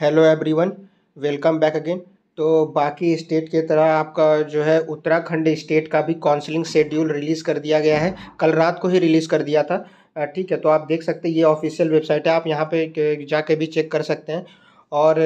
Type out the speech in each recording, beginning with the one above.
hello everyone welcome back again तो बाकी state के तरह आपका जो है उत्तराखंड स्टेट का भी काउंसलिंग शेड्यूल रिलीज़ कर दिया गया है कल रात को ही रिलीज़ कर दिया था ठीक है तो आप देख सकते हैं ये ऑफिशियल वेबसाइट है आप यहाँ पे जाके भी चेक कर सकते हैं और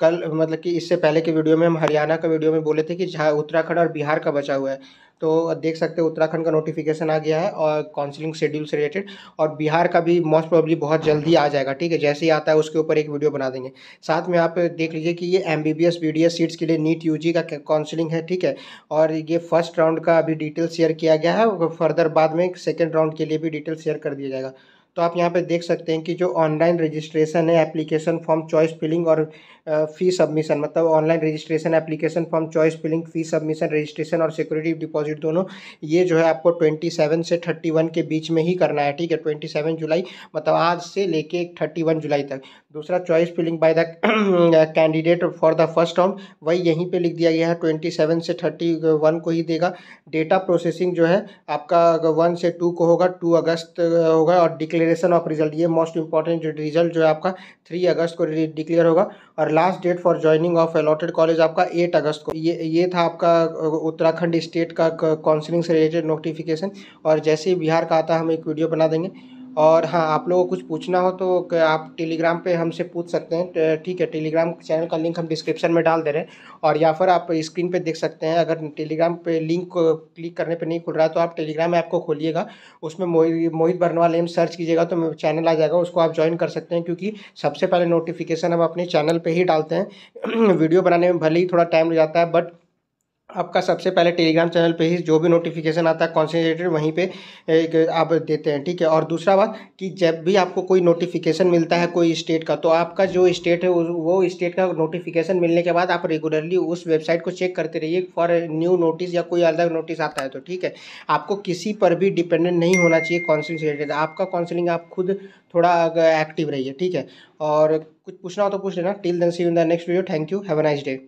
कल मतलब कि इससे पहले के वीडियो में हम हरियाणा का वीडियो में बोले थे कि जहाँ उत्तराखंड और बिहार का बचा हुआ है तो देख सकते हैं उत्तराखंड का नोटिफिकेशन आ गया है और काउंसलिंग शेड्यूल से रिलेटेड और बिहार का भी मोस्ट प्रॉब्ली बहुत जल्दी आ जाएगा ठीक है जैसे ही आता है उसके ऊपर एक वीडियो बना देंगे साथ में आप देख लीजिए कि ये M B B S B D S seats के लिए नीट यू जी का काउंसलिंग है ठीक है और ये फर्स्ट राउंड का अभी डिटेल शेयर किया गया है फर्दर बाद में सेकेंड राउंड के लिए भी डिटेल शेयर कर दिया जाएगा तो आप यहाँ पे देख सकते हैं कि जो ऑनलाइन रजिस्ट्रेशन है एप्लीकेशन फॉर्म चॉइस फिलिंग और फी सबमिशन मतलब online registration application form choice filling fee submission registration और सिक्योरिटी डिपॉजिट दोनों ये जो है आपको ट्वेंटी सेवन से थर्टी वन के बीच में ही करना है ठीक है ट्वेंटी सेवन जुलाई मतलब आज से लेके थर्टी वन जुलाई तक दूसरा choice filling by the candidate for the first round वही यहीं पर लिख दिया गया है ट्वेंटी सेवन से थर्टी वन को ही देगा डेटा प्रोसेसिंग जो है आपका वन से टू को होगा टू अगस्त होगा और डिक्लेयर डिक्लेरेशन ऑफ रिजल्ट ये मोस्ट इंपॉर्टेंट रिजल्ट जो है आपका थ्री अगस्त को डिक्लेयर होगा और last date for joining of allotted college आपका एट अगस्त को ये ये था आपका उत्तराखंड स्टेट का काउंसिलिंग से रिलेटेड नोटिफिकेशन और जैसे ही बिहार का आता हम एक वीडियो बना देंगे और हाँ आप लोगों को कुछ पूछना हो तो आप टेलीग्राम पे हमसे पूछ सकते हैं ठीक है टेलीग्राम चैनल का लिंक हम डिस्क्रिप्शन में डाल दे रहे हैं और या फिर आप स्क्रीन पे देख सकते हैं अगर टेलीग्राम पे लिंक क्लिक करने पे नहीं खुल रहा तो आप टेलीग्राम ऐप को खोलिएगा उसमें मोहित बर्नवाल एम सर्च कीजिएगा तो चैनल आ जाएगा उसको आप ज्वाइन कर सकते हैं क्योंकि सबसे पहले नोटिफिकेशन हम अपने चैनल पर ही डालते हैं वीडियो बनाने में भले ही थोड़ा टाइम लग जाता है बट आपका सबसे पहले टेलीग्राम चैनल पे ही जो भी नोटिफिकेशन आता है कॉन्सेंट्रेटेड वहीं पे आप देते हैं ठीक है और दूसरा बात कि जब भी आपको कोई नोटिफिकेशन मिलता है कोई स्टेट का तो आपका जो स्टेट है वो स्टेट का नोटिफिकेशन मिलने के बाद आप रेगुलरली उस वेबसाइट को चेक करते रहिए फॉर न्यू नोटिस या कोई अलग नोटिस आता है तो ठीक है आपको किसी पर भी डिपेंडेंट नहीं होना चाहिए कॉन्सेंट्रेटेड आपका काउंसिलिंग आप खुद थोड़ा एक्टिव रहिए ठीक है और कुछ पूछना हो तो पूछ लेना till then see in the next video thank you have a nice day